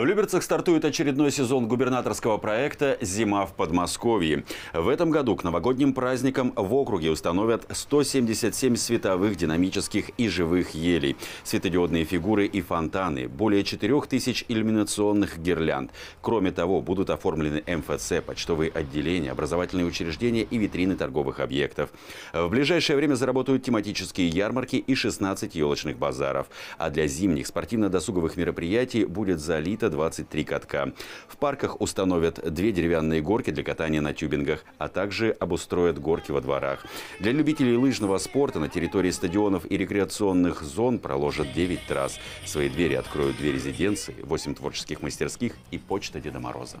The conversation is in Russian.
В Люберцах стартует очередной сезон губернаторского проекта «Зима в Подмосковье». В этом году к новогодним праздникам в округе установят 177 световых, динамических и живых елей, светодиодные фигуры и фонтаны, более 4000 иллюминационных гирлянд. Кроме того, будут оформлены МФЦ, почтовые отделения, образовательные учреждения и витрины торговых объектов. В ближайшее время заработают тематические ярмарки и 16 елочных базаров. А для зимних спортивно-досуговых мероприятий будет залито 23 катка. В парках установят две деревянные горки для катания на тюбингах, а также обустроят горки во дворах. Для любителей лыжного спорта на территории стадионов и рекреационных зон проложат 9 трасс. Свои двери откроют две резиденции, 8 творческих мастерских и почта Деда Мороза.